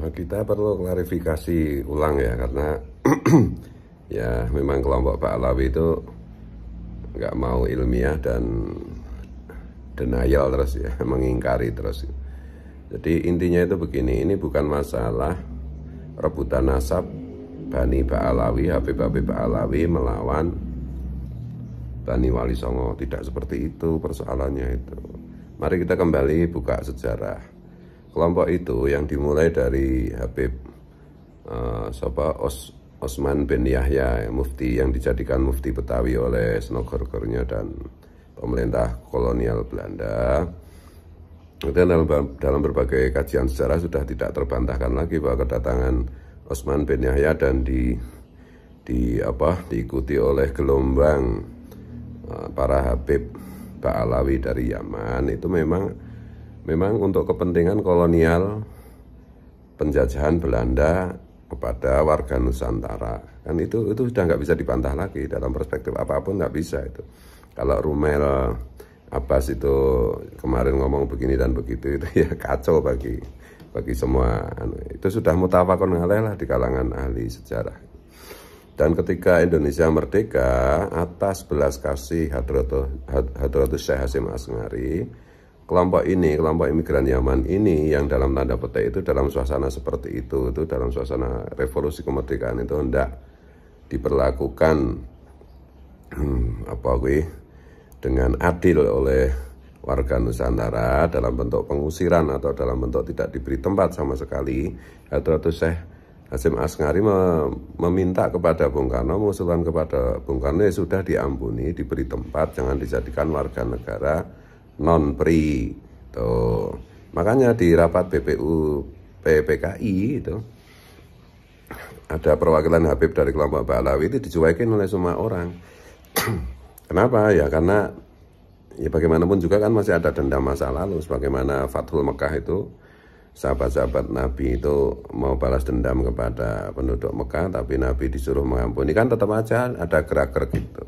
Nah, kita perlu klarifikasi ulang ya karena ya memang kelompok Pak Alawi itu nggak mau ilmiah dan denial terus ya mengingkari terus. Jadi intinya itu begini, ini bukan masalah rebutan nasab Bani Pak Alawi, Habib Habib Alawi melawan Bani Wali Songo. Tidak seperti itu persoalannya itu. Mari kita kembali buka sejarah kelompok itu yang dimulai dari Habib uh, Os, Osman bin Yahya mufti yang dijadikan mufti Betawi oleh senogor dan pemerintah kolonial Belanda Kemudian dalam, dalam berbagai kajian sejarah sudah tidak terbantahkan lagi bahwa kedatangan Osman bin Yahya dan di di apa diikuti oleh gelombang uh, para Habib Ba'alawi dari Yaman itu memang Memang untuk kepentingan kolonial penjajahan Belanda kepada warga Nusantara kan itu itu sudah nggak bisa dibantah lagi dalam perspektif apapun nggak bisa itu kalau Rumel Abbas itu kemarin ngomong begini dan begitu itu ya kacau bagi bagi semua anu. itu sudah mutawakon ngaleh lah di kalangan ahli sejarah dan ketika Indonesia merdeka atas belas kasih Hadratus Syekh Hasim Asngari kelompok ini, kelompok imigran Yaman ini yang dalam tanda petik itu dalam suasana seperti itu, itu dalam suasana revolusi kemerdekaan itu hendak diperlakukan hmm, apa gue dengan adil oleh warga Nusantara dalam bentuk pengusiran atau dalam bentuk tidak diberi tempat sama sekali atau itu Syekh Hasim Asngari meminta kepada Bung Karno mengusulkan kepada Bung Karno ya sudah diampuni diberi tempat jangan dijadikan warga negara non pri tuh makanya di rapat BPU PPKI itu ada perwakilan Habib dari kelompok Balawi itu dicuekin oleh semua orang kenapa ya karena ya bagaimanapun juga kan masih ada dendam masa lalu sebagaimana Fathul Mekah itu sahabat-sahabat Nabi itu mau balas dendam kepada penduduk Mekah tapi Nabi disuruh mengampuni kan tetap aja ada gerak-gerak gitu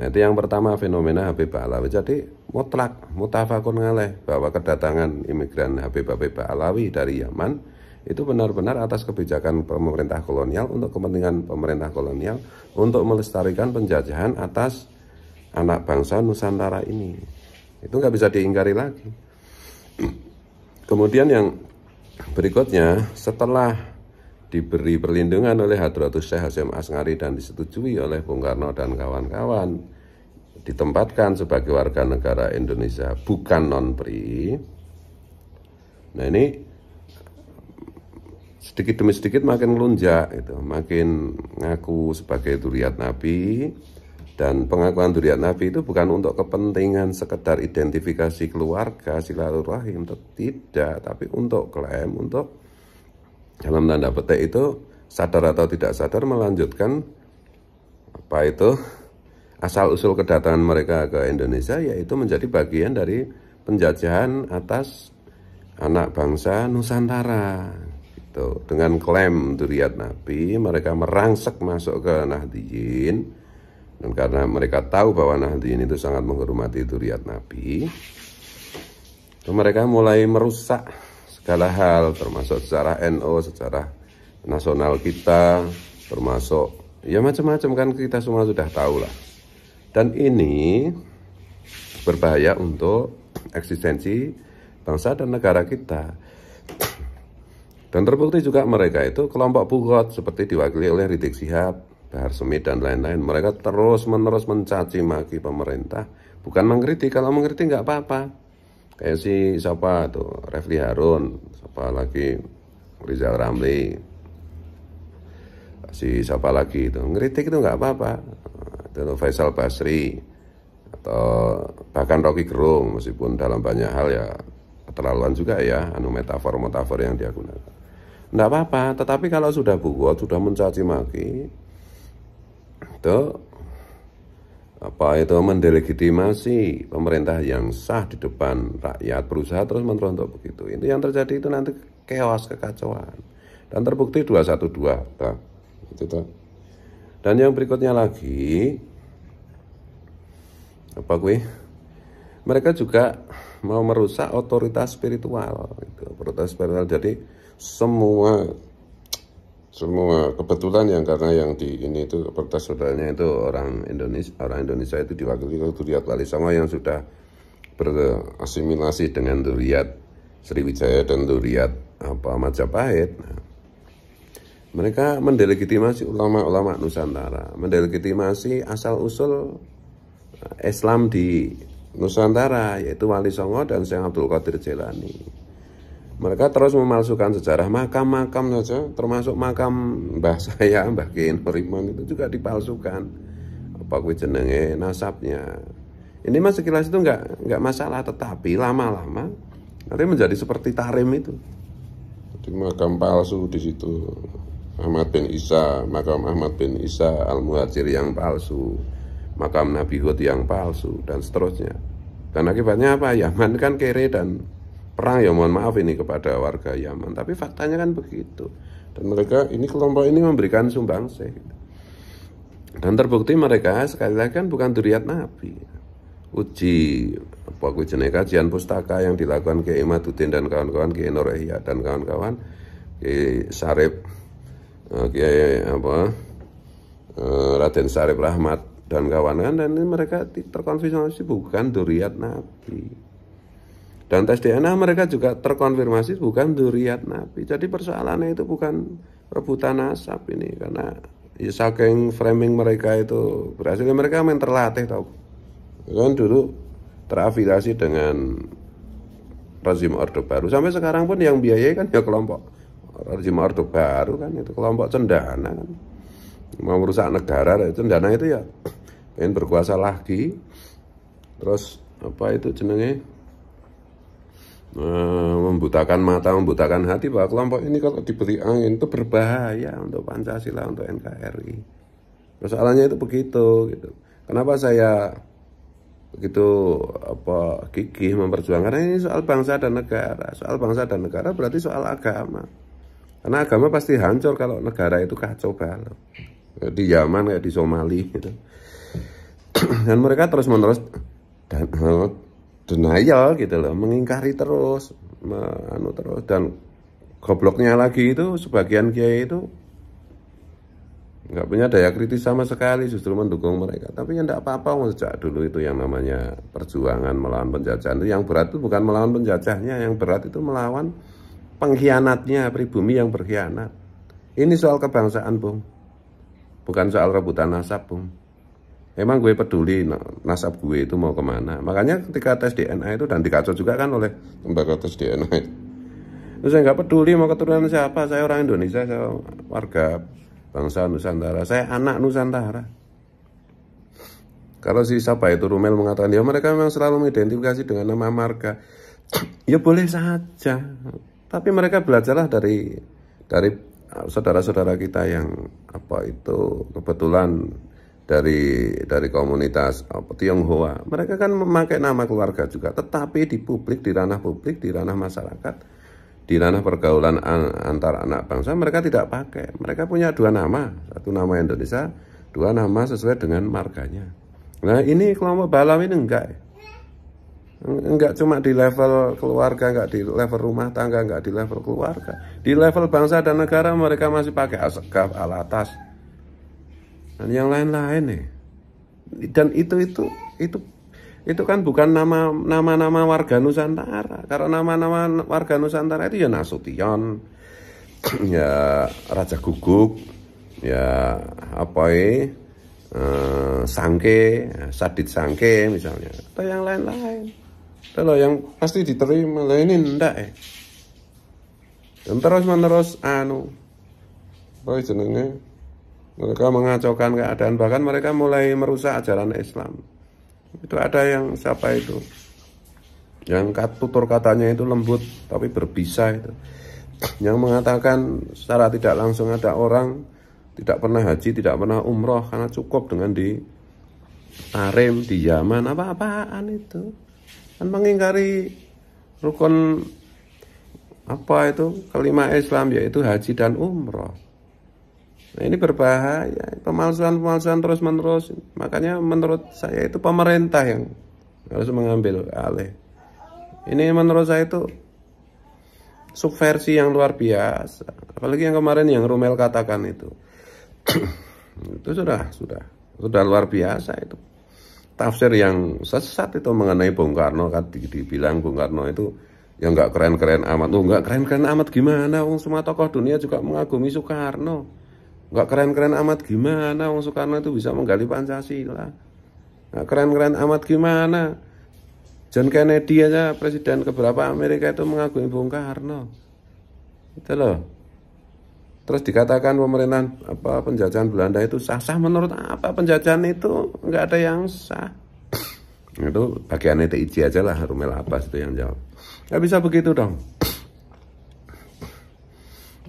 nah itu yang pertama fenomena Habib Balawi jadi mutlak mutafakun ngaleh bahwa kedatangan imigran Habib Habib Alawi dari Yaman itu benar-benar atas kebijakan pemerintah kolonial untuk kepentingan pemerintah kolonial untuk melestarikan penjajahan atas anak bangsa Nusantara ini. Itu nggak bisa diingkari lagi. Kemudian yang berikutnya setelah diberi perlindungan oleh Hadratus Syekh Hasyim Asngari dan disetujui oleh Bung Karno dan kawan-kawan ditempatkan sebagai warga negara Indonesia bukan non pri. Nah ini sedikit demi sedikit makin melunjak itu, makin ngaku sebagai duriat nabi dan pengakuan duriat nabi itu bukan untuk kepentingan sekedar identifikasi keluarga silaturahim tidak, tapi untuk klaim untuk dalam tanda petik itu sadar atau tidak sadar melanjutkan apa itu asal-usul kedatangan mereka ke Indonesia yaitu menjadi bagian dari penjajahan atas anak bangsa Nusantara gitu. dengan klaim duriat Nabi mereka merangsek masuk ke Nahdiyin dan karena mereka tahu bahwa Nahdiyin itu sangat menghormati duriat Nabi mereka mulai merusak segala hal termasuk secara NO, secara nasional kita termasuk ya macam-macam kan kita semua sudah tahu lah dan ini berbahaya untuk eksistensi bangsa dan negara kita. Dan terbukti juga mereka itu kelompok bugot seperti diwakili oleh Ridik Sihab, Bahar Sumit dan lain-lain. Mereka terus-menerus mencaci maki pemerintah, bukan mengkritik. Kalau mengkritik nggak apa-apa. Kayak si siapa tuh, Refli Harun, siapa lagi Rizal Ramli, si siapa lagi itu ngeritik itu nggak apa-apa atau Faisal Basri atau bahkan Rocky Gerung meskipun dalam banyak hal ya keterlaluan juga ya anu metafor-metafor yang dia gunakan. Tidak apa-apa, tetapi kalau sudah buku sudah mencaci maki, itu apa itu mendelegitimasi pemerintah yang sah di depan rakyat berusaha terus menerus untuk begitu itu yang terjadi itu nanti kewas kekacauan dan terbukti 212 nah, itu tuh. dan yang berikutnya lagi apa gue mereka juga mau merusak otoritas spiritual gitu. otoritas spiritual jadi semua semua kebetulan yang karena yang di ini itu otoritas saudaranya itu orang Indonesia orang Indonesia itu diwakili oleh Duriat Wali sama yang sudah berasimilasi dengan Duriat Sriwijaya dan Duriat apa Majapahit nah, mereka mendelegitimasi ulama-ulama Nusantara mendelegitimasi asal-usul Islam di Nusantara yaitu Wali Songo dan Syekh Abdul Qadir Jailani. Mereka terus memalsukan sejarah makam-makam saja, termasuk makam Mbah saya, Mbah Kiai Nuriman itu juga dipalsukan. Apa kuwi jenenge nasabnya. Ini mas sekilas itu nggak nggak masalah, tetapi lama-lama nanti menjadi seperti tarim itu. Di makam palsu di situ Ahmad bin Isa, makam Ahmad bin Isa Al Muhajir yang palsu makam Nabi Hud yang palsu dan seterusnya dan akibatnya apa Yaman kan kere dan perang ya mohon maaf ini kepada warga Yaman tapi faktanya kan begitu dan mereka ini kelompok ini memberikan sumbangsih dan terbukti mereka sekali lagi kan bukan duriat Nabi uji apa jenis kajian pustaka yang dilakukan ke Imaduddin dan kawan-kawan ke Nur dan kawan-kawan ke Sarip eh, ke apa eh, Raden Sarip Rahmat dan kawan-kawan dan ini mereka terkonfirmasi bukan duriat nabi dan tes DNA mereka juga terkonfirmasi bukan duriat nabi jadi persoalannya itu bukan rebutan nasab ini karena ya saking framing mereka itu berhasil ya, mereka main terlatih tau kan dulu terafiliasi dengan rezim Orde Baru sampai sekarang pun yang biayai kan ya kelompok rezim Orde Baru kan itu kelompok cendana kan mau merusak negara cendana itu ya pengen berkuasa lagi terus apa itu jenenge eh, membutakan mata, membutakan hati bahwa kelompok ini kalau diberi angin itu berbahaya untuk Pancasila, untuk NKRI. Persoalannya itu begitu gitu. Kenapa saya begitu apa gigih memperjuangkan ini soal bangsa dan negara. Soal bangsa dan negara berarti soal agama. Karena agama pasti hancur kalau negara itu kacau banget. Di Yaman kayak di Somali gitu. dan mereka terus menerus dan eh, denial gitu loh mengingkari terus anu terus dan gobloknya lagi itu sebagian kiai itu nggak punya daya kritis sama sekali justru mendukung mereka tapi yang tidak apa-apa sejak dulu itu yang namanya perjuangan melawan penjajahan itu yang berat itu bukan melawan penjajahnya yang berat itu melawan pengkhianatnya pribumi yang berkhianat ini soal kebangsaan bung bukan soal rebutan nasab bung Emang gue peduli nah, nasab gue itu mau kemana makanya ketika tes DNA itu dan dikacau juga kan oleh lembaga tes DNA terus saya nggak peduli mau keturunan siapa saya orang Indonesia saya warga bangsa Nusantara saya anak Nusantara kalau si siapa itu Rumel mengatakan ya mereka memang selalu mengidentifikasi dengan nama marga ya boleh saja tapi mereka belajarlah dari dari saudara-saudara kita yang apa itu kebetulan dari dari komunitas apa, Tionghoa. Mereka kan memakai nama keluarga juga, tetapi di publik, di ranah publik, di ranah masyarakat, di ranah pergaulan an, antar anak bangsa mereka tidak pakai. Mereka punya dua nama, satu nama Indonesia, dua nama sesuai dengan marganya. Nah ini kelompok balam ini enggak ya? Enggak cuma di level keluarga, enggak di level rumah tangga, enggak di level keluarga Di level bangsa dan negara mereka masih pakai asgaf, al dan yang lain-lain nih dan itu itu itu itu kan bukan nama nama nama warga Nusantara karena nama nama warga Nusantara itu ya Nasution ya Raja Guguk ya apa e, eh, Sangke Sadit Sangke misalnya atau yang lain-lain kalau yang pasti diterima lah ini ndak eh dan terus menerus anu apa jenenge mereka mengacaukan keadaan bahkan mereka mulai merusak ajaran Islam. Itu ada yang siapa itu? Yang tutur katanya itu lembut tapi berbisa itu. Yang mengatakan secara tidak langsung ada orang tidak pernah haji, tidak pernah umroh karena cukup dengan di Tarim, di Yaman, apa-apaan itu. dan mengingkari rukun apa itu kelima Islam yaitu haji dan umroh. Nah, ini berbahaya, pemalsuan-pemalsuan terus-menerus. Makanya menurut saya itu pemerintah yang harus mengambil alih. Ini menurut saya itu subversi yang luar biasa. Apalagi yang kemarin yang Rumel katakan itu. itu sudah, sudah, sudah luar biasa itu. Tafsir yang sesat itu mengenai Bung Karno kan dibilang Bung Karno itu yang nggak keren-keren amat. Oh, nggak keren-keren amat gimana? Wong semua tokoh dunia juga mengagumi Soekarno. Enggak keren-keren amat gimana Wong Soekarno itu bisa menggali Pancasila. nggak keren-keren amat gimana. John Kennedy aja presiden keberapa Amerika itu mengagumi Bung Karno. Itu loh. Terus dikatakan pemerintahan apa penjajahan Belanda itu sah-sah menurut apa penjajahan itu nggak ada yang sah. itu bagian TIJ aja lah Rumel Abbas itu yang jawab. Nggak bisa begitu dong.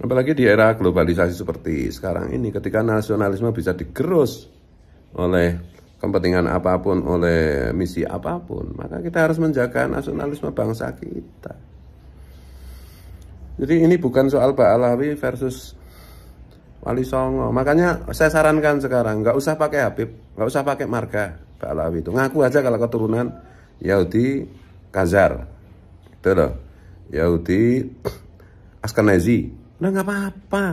Apalagi di era globalisasi seperti sekarang ini ketika nasionalisme bisa digerus oleh kepentingan apapun, oleh misi apapun, maka kita harus menjaga nasionalisme bangsa kita. Jadi ini bukan soal Pak Ba'alawi versus Wali Songo. Makanya saya sarankan sekarang nggak usah pakai Habib, nggak usah pakai marga Ba'alawi itu. Ngaku aja kalau keturunan Yahudi Kazar. Itu loh. Yahudi Askenazi Udah nggak apa-apa.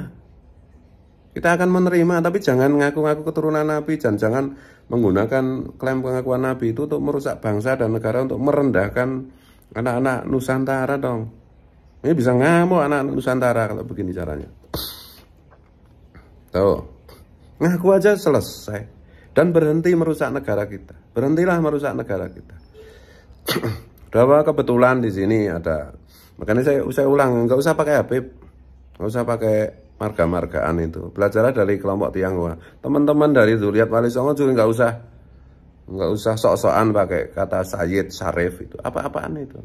Kita akan menerima, tapi jangan ngaku-ngaku keturunan Nabi, dan jangan menggunakan klaim pengakuan Nabi itu untuk merusak bangsa dan negara, untuk merendahkan anak-anak Nusantara dong. Ini bisa ngamuk anak, -anak Nusantara kalau begini caranya. Tahu? Ngaku aja selesai. Dan berhenti merusak negara kita. Berhentilah merusak negara kita. Bahwa kebetulan di sini ada. Makanya saya, usah ulang, nggak usah pakai HP, nggak usah pakai marga-margaan itu belajarlah dari kelompok Tionghoa teman-teman dari Zuriat Wali Songo juga nggak usah nggak usah sok-sokan pakai kata Sayyid Syarif itu apa-apaan itu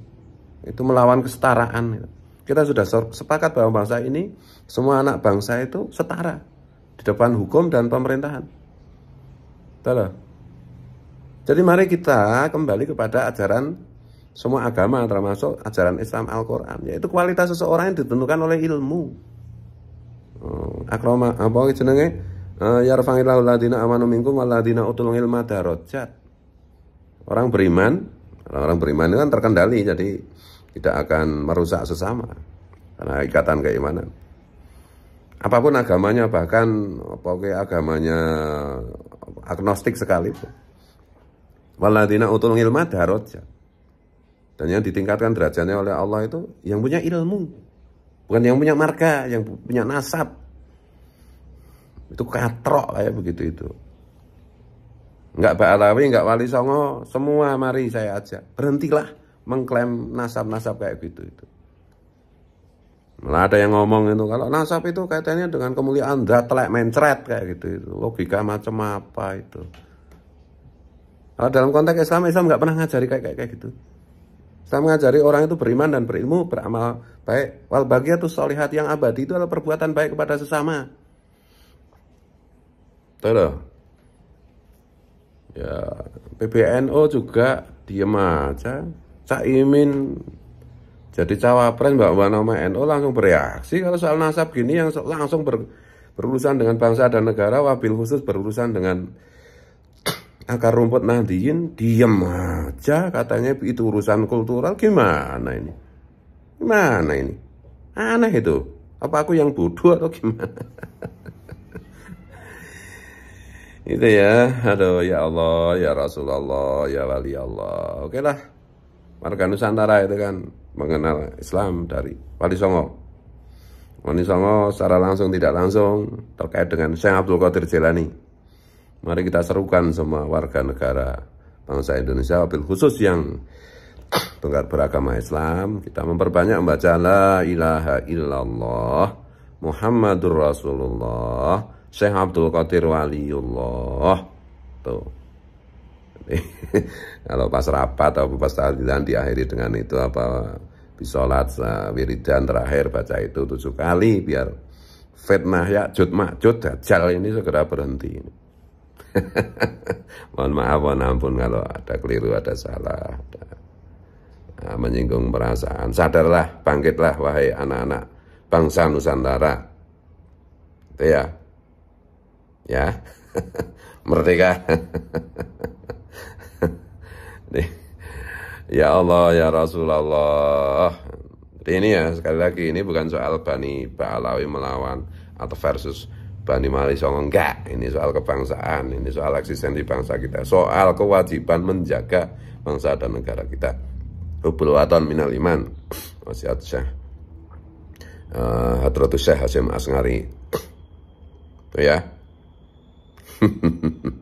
itu melawan kesetaraan itu. kita sudah sepakat bahwa bangsa ini semua anak bangsa itu setara di depan hukum dan pemerintahan Tahu jadi mari kita kembali kepada ajaran semua agama termasuk ajaran Islam Al-Quran yaitu kualitas seseorang yang ditentukan oleh ilmu oh, akroma apa jenenge eh, yarfangillahu ladina amanu minkum waladina utul ilma darajat orang beriman orang-orang beriman itu kan terkendali jadi tidak akan merusak sesama karena ikatan keimanan apapun agamanya bahkan pokoknya agamanya agnostik sekali, waladina utul ilma darajat dan yang ditingkatkan derajatnya oleh Allah itu yang punya ilmu. Bukan yang punya marga, yang punya nasab. Itu katrok kayak begitu itu. Enggak Alawi, enggak Wali Songo, semua mari saya ajak. Berhentilah mengklaim nasab-nasab kayak gitu itu. Malah ada yang ngomong itu kalau nasab itu kaitannya dengan kemuliaan zat telek mencret kayak gitu itu. Logika macam apa itu? Kalau dalam konteks Islam Islam nggak pernah ngajari kayak kayak, kayak gitu. Saya mengajari orang itu beriman dan berilmu, beramal baik. Wal soal solihat yang abadi itu adalah perbuatan baik kepada sesama. Tada. Ya, PBNO juga diem aja. Cak Imin jadi cawapres Mbak nama NO langsung bereaksi kalau soal nasab gini yang langsung ber, berurusan dengan bangsa dan negara, wabil khusus berurusan dengan akar rumput nantiin diem aja katanya itu urusan kultural gimana ini gimana ini aneh itu apa aku yang bodoh atau gimana itu ya aduh ya Allah ya Rasulullah ya wali Allah oke lah warga Nusantara itu kan mengenal Islam dari Wali Songo Wali Songo secara langsung tidak langsung terkait dengan Syekh Abdul Qadir Jelani Mari kita serukan semua warga negara bangsa Indonesia, wabil khusus yang beragama Islam, kita memperbanyak membaca La ilaha illallah Muhammadur Rasulullah Syekh Abdul Qadir Waliullah Tuh Kalau pas rapat atau pas tahlilan diakhiri dengan itu apa Bisolat eh, wiridan terakhir baca itu tujuh kali biar fitnah ya jut makjut dajjal ini segera berhenti mohon maaf, mohon ampun kalau ada keliru, ada salah, ada eh, menyinggung perasaan. Sadarlah, bangkitlah wahai anak-anak bangsa Nusantara. Itu ya. Ya. Merdeka. ya Allah, ya Rasulullah. ini ya sekali lagi ini bukan soal Bani Ba'alawi melawan atau versus Bani Songo enggak ini soal kebangsaan ini soal eksistensi bangsa kita soal kewajiban menjaga bangsa dan negara kita hubul waton minal iman wasiat syah, eh, hadratus syah Hasim Asngari itu ya